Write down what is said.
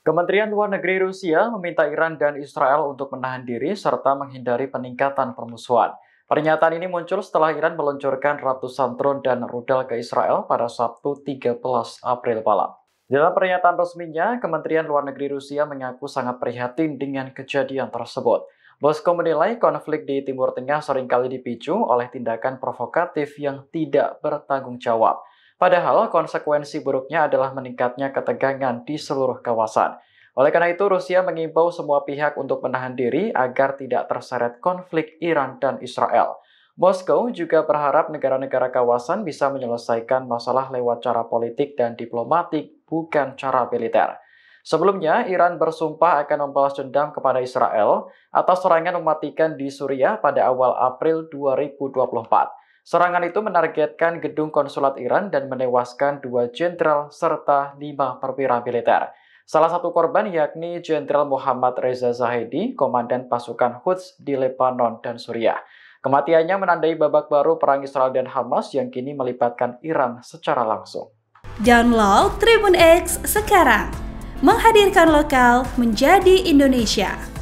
Kementerian Luar Negeri Rusia meminta Iran dan Israel untuk menahan diri serta menghindari peningkatan permusuhan. Pernyataan ini muncul setelah Iran meluncurkan ratusan drone dan rudal ke Israel pada Sabtu 13 April malam. Dalam pernyataan resminya, Kementerian Luar Negeri Rusia mengaku sangat prihatin dengan kejadian tersebut. Moskow menilai konflik di Timur Tengah seringkali dipicu oleh tindakan provokatif yang tidak bertanggung jawab. Padahal konsekuensi buruknya adalah meningkatnya ketegangan di seluruh kawasan. Oleh karena itu, Rusia mengimbau semua pihak untuk menahan diri agar tidak terseret konflik Iran dan Israel. Moskow juga berharap negara-negara kawasan bisa menyelesaikan masalah lewat cara politik dan diplomatik, bukan cara militer. Sebelumnya, Iran bersumpah akan membalas dendam kepada Israel atas serangan mematikan di Suriah pada awal April 2024. Serangan itu menargetkan gedung konsulat Iran dan menewaskan dua jenderal serta lima perwira militer. Salah satu korban yakni Jenderal Muhammad Reza Zahedi, komandan pasukan Quds di Lebanon dan Suriah. Kematiannya menandai babak baru perang Israel dan Hamas yang kini melibatkan Iran secara langsung. Download Tribun X sekarang. Menghadirkan lokal menjadi Indonesia.